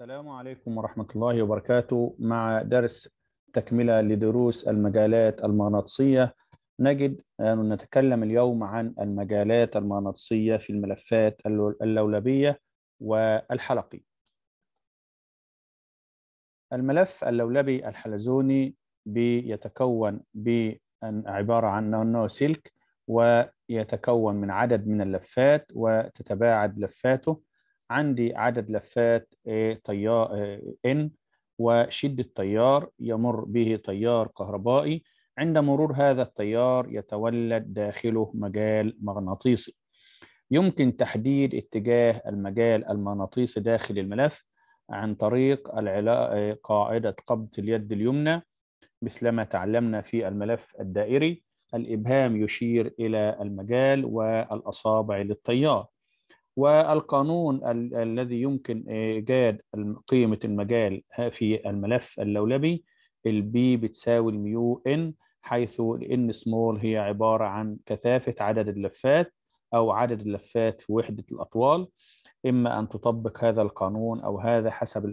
السلام عليكم ورحمة الله وبركاته مع درس تكملة لدروس المجالات المغناطيسية نجد أن نتكلم اليوم عن المجالات المغناطيسية في الملفات اللولبية والحلقي الملف اللولبي الحلزوني بيتكون عبارة عن أنه سلك ويتكون من عدد من اللفات وتتباعد لفاته عندي عدد لفات تيار N وشدة تيار يمر به تيار كهربائي عند مرور هذا التيار يتولد داخله مجال مغناطيسي يمكن تحديد اتجاه المجال المغناطيسي داخل الملف عن طريق قاعدة قبضة اليد اليمنى مثلما تعلمنا في الملف الدائري الإبهام يشير إلى المجال والأصابع للتيار والقانون ال الذي يمكن إيجاد قيمة المجال في الملف اللولبي البي بتساوي الميو ان حيث الان سمول هي عبارة عن كثافة عدد اللفات أو عدد اللفات في وحدة الأطوال إما أن تطبق هذا القانون أو هذا حسب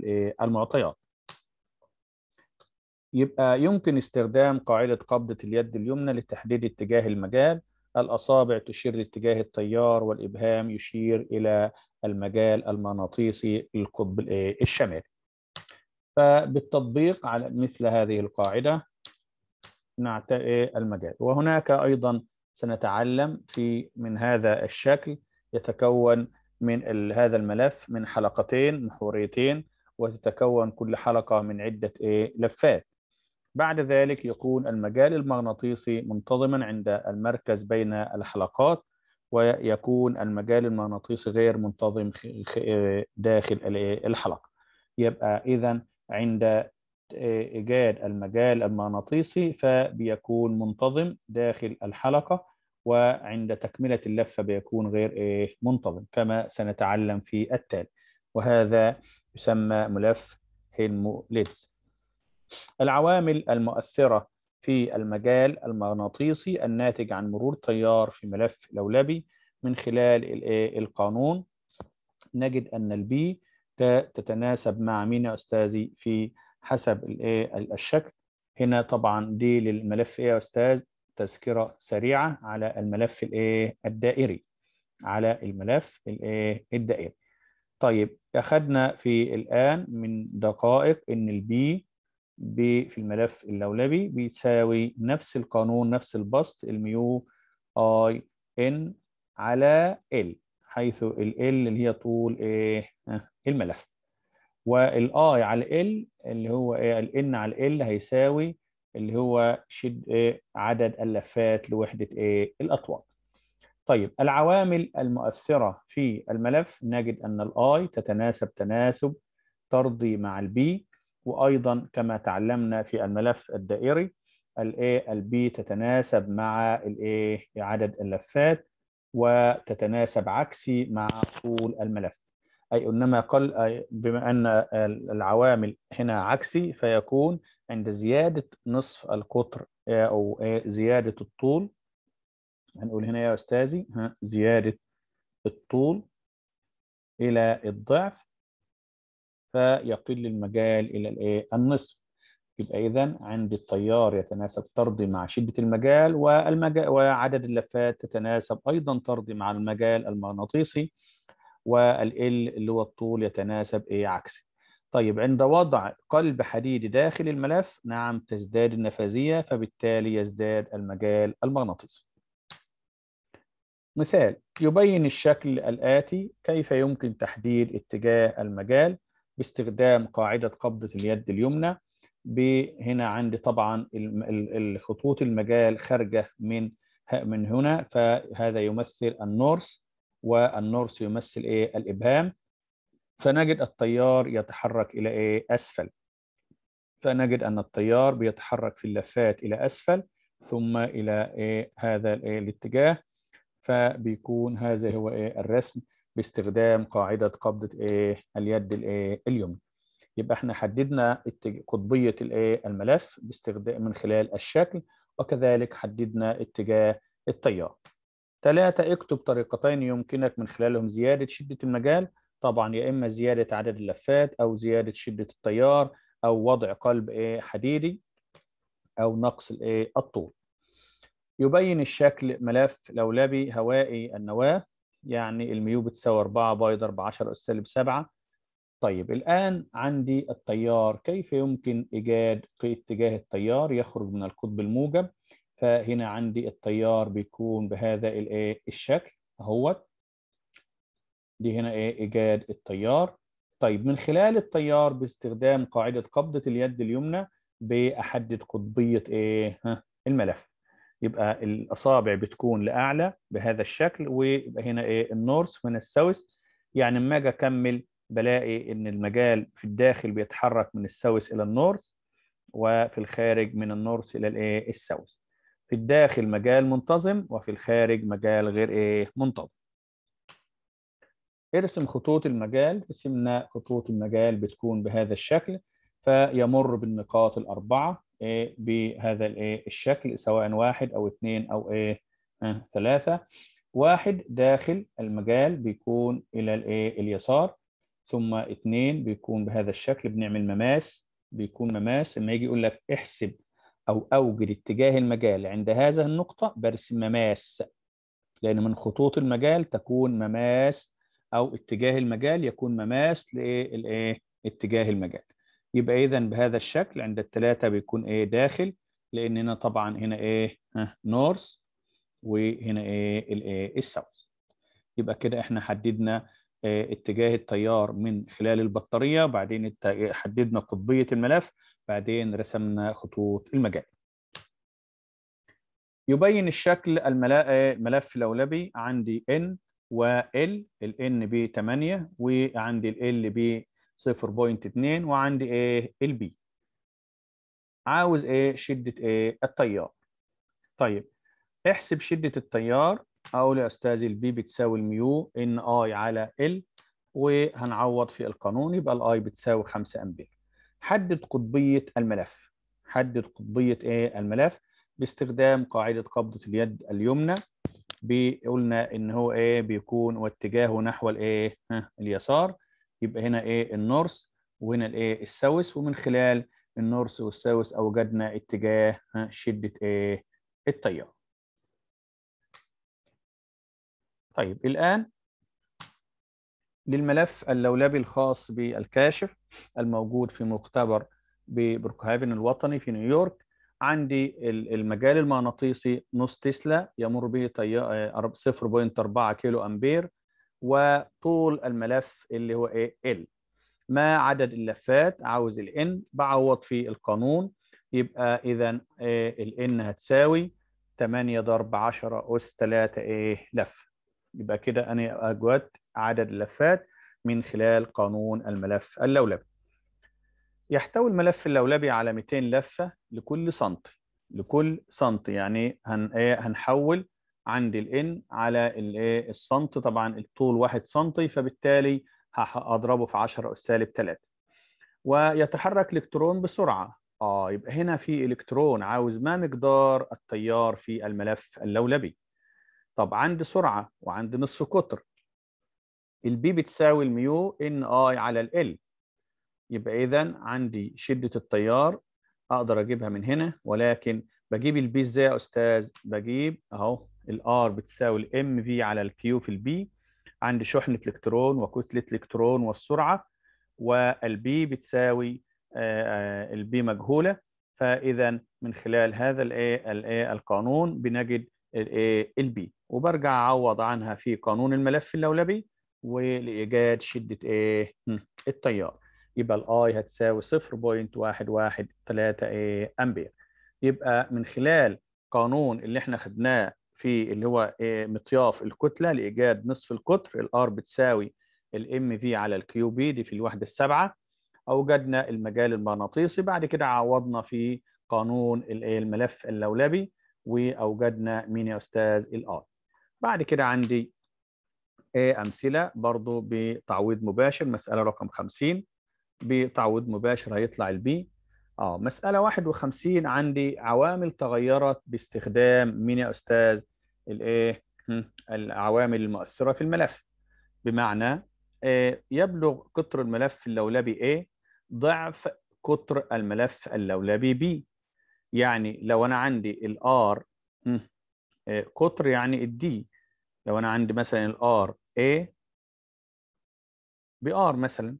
المعطيات يبقى يمكن استخدام قاعدة قبضة اليد اليمنى لتحديد اتجاه المجال الأصابع تشير لاتجاه التيار والإبهام يشير إلى المجال المغناطيسي القطب الشمالي فبالتطبيق على مثل هذه القاعدة نعتقي المجال وهناك أيضا سنتعلم في من هذا الشكل يتكون من هذا الملف من حلقتين محوريتين وتتكون كل حلقة من عدة إيه، لفات بعد ذلك يكون المجال المغناطيسي منتظما عند المركز بين الحلقات ويكون المجال المغناطيسي غير منتظم داخل الحلقة يبقى إذا عند آه، إيجاد المجال المغناطيسي فبيكون منتظم داخل الحلقة وعند تكملة اللفة بيكون غير آه، منتظم كما سنتعلم في التالي وهذا يسمى ملف ليتس العوامل المؤثرة في المجال المغناطيسي الناتج عن مرور تيار في ملف لولبي من خلال القانون نجد أن البي تتناسب مع مين يا أستاذي في حسب الشكل هنا طبعا دي للملف ايه يا استاذ تذكره سريعه على الملف الايه الدائري على الملف الايه الدائري طيب اخذنا في الان من دقائق ان البي في الملف اللولبي بيساوي نفس القانون نفس البسط الميو اي ان على ال حيث ال اللي هي طول ايه آه، الملف والاي على ال اللي هو ايه الان على ال هيساوي اللي هو شد إيه عدد اللفات لوحده ايه الاطوال طيب العوامل المؤثره في الملف نجد ان الاي تتناسب تناسب ترضي مع البي وايضا كما تعلمنا في الملف الدائري الاي البي تتناسب مع الايه عدد اللفات وتتناسب عكسي مع طول الملف اي انما قل بما ان العوامل هنا عكسي فيكون عند زياده نصف القطر او زياده الطول هنقول هنا يا استاذي زياده الطول الى الضعف فيقل المجال إلى الإيه؟ النصف يبقى إذا عندي التيار يتناسب طردي مع شدة المجال والمجال وعدد اللفات تتناسب أيضا طردي مع المجال المغناطيسي والال اللي هو الطول يتناسب ايه عكسي طيب عند وضع قلب حديد داخل الملف نعم تزداد النفاذية فبالتالي يزداد المجال المغناطيسي مثال يبين الشكل الآتي كيف يمكن تحديد اتجاه المجال باستخدام قاعدة قبضة اليد اليمنى هنا عندي طبعا الخطوط المجال خارجة من من هنا فهذا يمثل النورس والنورس يمثل ايه الابهام فنجد التيار يتحرك الى ايه اسفل فنجد ان التيار بيتحرك في اللفات الى اسفل ثم الى إيه هذا الاتجاه فبيكون هذا هو إيه الرسم باستخدام قاعده قبضه ايه اليد الايه اليمنى يبقى احنا حددنا قطبيه الايه الملف باستخدام من خلال الشكل وكذلك حددنا اتجاه التيار ثلاثة اكتب طريقتين يمكنك من خلالهم زيادة شدة المجال طبعا يا إما زيادة عدد اللفات أو زيادة شدة التيار أو وضع قلب ايه حديدي أو نقص الايه الطول يبين الشكل ملف لولبي هوائي النواة يعني الميو بتساوي 4 باي ضرب 10 أس سالب 7 طيب الآن عندي التيار كيف يمكن إيجاد اتجاه التيار يخرج من القطب الموجب فهنا عندي التيار بيكون بهذا الايه الشكل اهوت دي هنا ايه ايجاد التيار طيب من خلال التيار باستخدام قاعده قبضه اليد اليمنى باحدد قطبيه ايه ها الملف يبقى الاصابع بتكون لاعلى بهذا الشكل ويبقى هنا ايه النورث من الساوث يعني اما اجي اكمل بلاقي ان المجال في الداخل بيتحرك من الساوث الى النورث وفي الخارج من النورث الى الايه الساوث في الداخل مجال منتظم وفي الخارج مجال غير ايه منتظم ارسم خطوط المجال رسمنا خطوط المجال بتكون بهذا الشكل فيمر بالنقاط الاربعه بهذا الشكل سواء واحد أو اثنين أو ايه ثلاثة واحد داخل المجال بيكون إلى الايه اليسار ثم اثنين بيكون بهذا الشكل بنعمل مماس بيكون مماس لما يجي يقول لك احسب أو أوجد اتجاه المجال عند هذه النقطة برسم مماس لأن من خطوط المجال تكون مماس أو اتجاه المجال يكون مماس الايه اتجاه المجال يبقى إذا بهذا الشكل عند الثلاثة بيكون إيه داخل لأن هنا طبعا هنا إيه نورث وهنا إيه الإيه الساوث يبقى كده إحنا حددنا آه، اتجاه التيار من خلال البطارية بعدين حددنا قطبية الملف بعدين رسمنا خطوط المجال يبين الشكل الملف آه، لولبي عندي N وال ال N ب 8 وعندي ال ال ب 0.2 وعندي ايه البي عاوز ايه شده ايه التيار طيب احسب شده التيار اقول يا استاذي البي بتساوي الميو ان اي على ال وهنعوض في القانون يبقى الاي بتساوي 5 امبير حدد قطبيه الملف حدد قطبيه ايه الملف باستخدام قاعده قبضه اليد اليمنى قلنا ان هو ايه بيكون واتجاهه نحو الايه اليسار يبقى هنا ايه النورث وهنا الايه الساوس ومن خلال النورث والساوس اوجدنا اتجاه شده ايه التيار طيب الان للملف اللولبي الخاص بالكاشف الموجود في مختبر ببركهايفن الوطني في نيويورك عندي المجال المغناطيسي نص تسلا يمر به 0.4 آه، كيلو امبير وطول الملف اللي هو ايه ال ما عدد اللفات عاوز n بعوض في القانون يبقى اذا إيه n هتساوي 8 ضرب 10 اس 3 ايه لفه يبقى كده انا اجودت عدد اللفات من خلال قانون الملف اللولبي يحتوي الملف اللولبي على 200 لفه لكل سنتي لكل سنتي يعني إيه؟ هنحول عندي الان على الايه السنت طبعا الطول 1 سنتي فبالتالي هضربه في 10 اس سالب 3 ويتحرك الكترون بسرعه اه يبقى هنا في الكترون عاوز ما مقدار التيار في الملف اللولبي طب عندي سرعه وعندي نصف قطر البي بتساوي الميو ان اي على ال يبقى اذا عندي شده التيار اقدر اجيبها من هنا ولكن بجيب البي ازاي يا استاذ بجيب اهو الار بتساوي الام في على الكيو في البي عندي شحنة الكترون وكتلة الكترون والسرعة والبي بتساوي آه، آه، البي مجهولة فإذا من خلال هذا الايه القانون بنجد الايه البي وبرجع أعوض عنها في قانون الملف اللولبي ولإيجاد شدة ايه التيار يبقى الاي هتساوي 0.113 امبير يبقى من خلال قانون اللي احنا خدناه في اللي هو آه، مطياف الكتله لايجاد نصف القطر الار بتساوي الام في على الكيو بي دي في الوحده السابعه اوجدنا المجال المغناطيسي بعد كده عوضنا في قانون الملف اللولبي واوجدنا مين يا استاذ الار بعد كده عندي آه، امثله برضو بتعويض مباشر مساله رقم 50 بتعويض مباشر هيطلع البي اه مساله 51 عندي عوامل تغيرت باستخدام مين يا استاذ الايه العوامل المؤثره في الملف بمعنى آه، يبلغ قطر الملف اللولبي A إيه؟ ضعف قطر الملف اللولبي B يعني لو انا عندي الار آه، قطر يعني الدي لو انا عندي مثلا الار A بار مثلا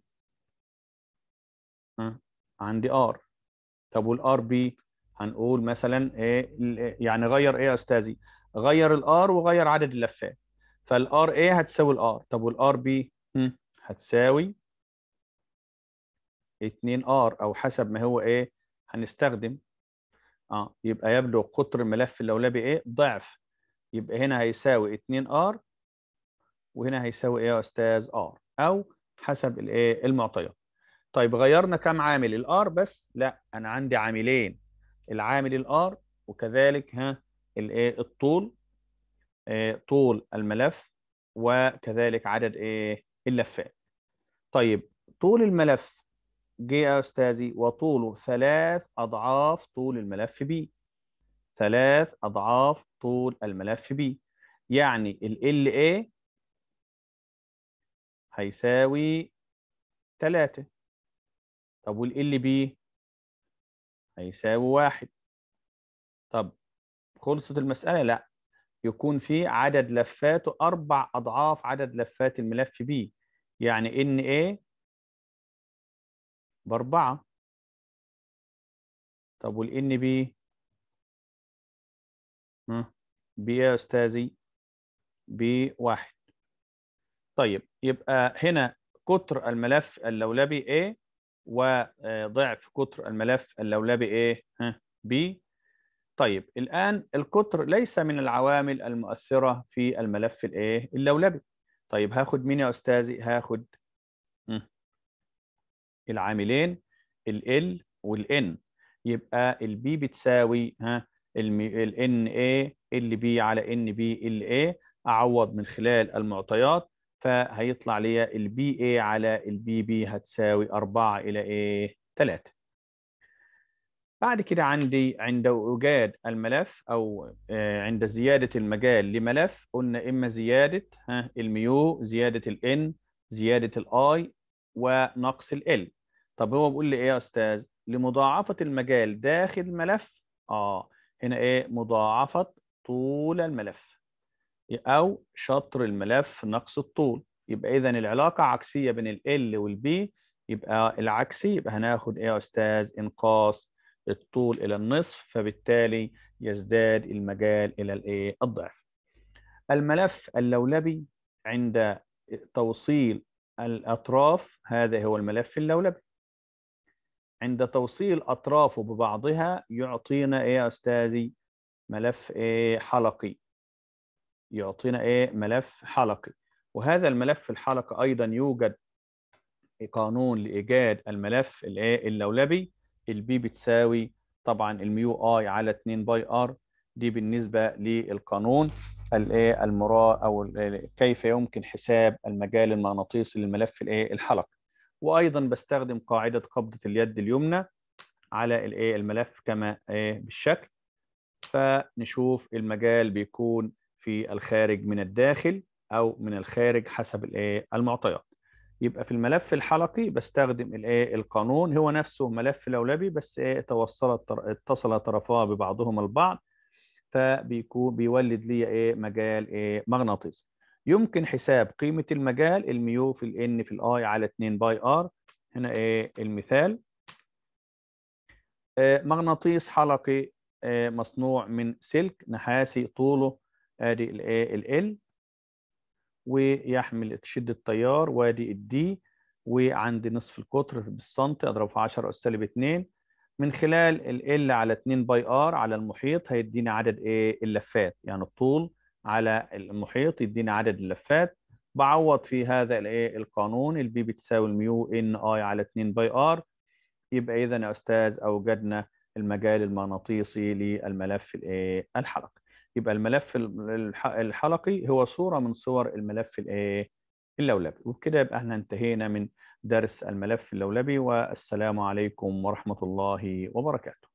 عندي ار طب والار بي هنقول مثلا ايه يعني غير ايه يا استاذي غير الار وغير عدد اللفات فالار اي هتساوي الار طب والار بي هتساوي 2 ار او حسب ما هو ايه هنستخدم اه يبقى يبدو قطر الملف اللولبي ايه ضعف يبقى هنا هيساوي 2 ار وهنا هيساوي ايه يا استاذ ار او حسب الايه المعطيات طيب غيرنا كم عامل الار بس لا انا عندي عاملين العامل الار وكذلك ها الايه الطول آه، طول الملف وكذلك عدد ايه اللفات طيب طول الملف جي يا استاذي وطوله ثلاث اضعاف طول الملف بي ثلاث اضعاف طول الملف بي يعني ال LA هيساوي ثلاثة طب وال بي هيساوي واحد طب خلصت المساله لا يكون في عدد لفاته اربع اضعاف عدد لفات الملف بي يعني ان ايه باربعه طب والان بي بي يا استاذي واحد طيب يبقى هنا قطر الملف اللولبي A وضعف آه، قطر الملف اللولبي A B طيب الآن القطر ليس من العوامل المؤثرة في الملف الايه اللولبي طيب هاخد مين يا أستاذي هاخد العاملين ال L ان يبقى البي بتساوي ها ان اي ال بي على ان بي ال اي اعوض من خلال المعطيات فهيطلع لي البي اي على البي بي هتساوي 4 الى ايه 3 بعد كده عندي عند وجاد الملف او آه، عند زياده المجال لملف قلنا اما زياده الميو زياده الان زياده الاي ونقص ال طب هو بيقول لي ايه يا استاذ لمضاعفه المجال داخل الملف اه هنا ايه مضاعفه طول الملف او شطر الملف نقص الطول يبقى اذا العلاقه عكسيه بين ال والبي يبقى العكسي يبقى هناخد ايه يا استاذ انقاص الطول إلى النصف فبالتالي يزداد المجال إلى الإيه؟ الضعف الملف اللولبي عند توصيل الأطراف هذا هو الملف اللولبي عند توصيل أطرافه ببعضها يعطينا إيه يا أستاذي ملف إيه حلقي يعطينا إيه ملف حلقي وهذا الملف الحلقي أيضا يوجد قانون لإيجاد الملف اللولبي البي بتساوي طبعا الميو اي على 2 باي ار دي بالنسبه للقانون الايه المرا او كيف يمكن حساب المجال المغناطيسي للملف الايه الحلقي وايضا بستخدم قاعده قبضه اليد اليمنى على الايه الملف كما ايه بالشكل فنشوف المجال بيكون في الخارج من الداخل او من الخارج حسب الايه المعطيات يبقى في الملف الحلقي بستخدم الايه القانون هو نفسه ملف لولبي بس ايه توصلت اتصل طرفاه ببعضهما البعض فبيكون بيولد لي ايه مجال ايه مغناطيسي يمكن حساب قيمه المجال الميو في الان في الاي على 2 باي ار هنا ايه المثال آه مغناطيس حلقي آه مصنوع من سلك نحاسي طوله ادي الايه ال ايه، ويحمل شدة التيار وادي الدي وعندي نصف القطر بالسنتي اضرب في 10 اس سالب 2 من خلال ال على 2 باي ار على المحيط هيديني عدد ايه اللفات يعني الطول على المحيط يديني عدد اللفات بعوض في هذا الايه القانون البي بتساوي الميو ان اي على 2 باي ار يبقى اذا يا استاذ اوجدنا المجال المغناطيسي للملف الايه الحلقي يبقى الملف الحلقي هو صوره من صور الملف الايه اللولبي وبكده يبقى احنا انتهينا من درس الملف اللولبي والسلام عليكم ورحمه الله وبركاته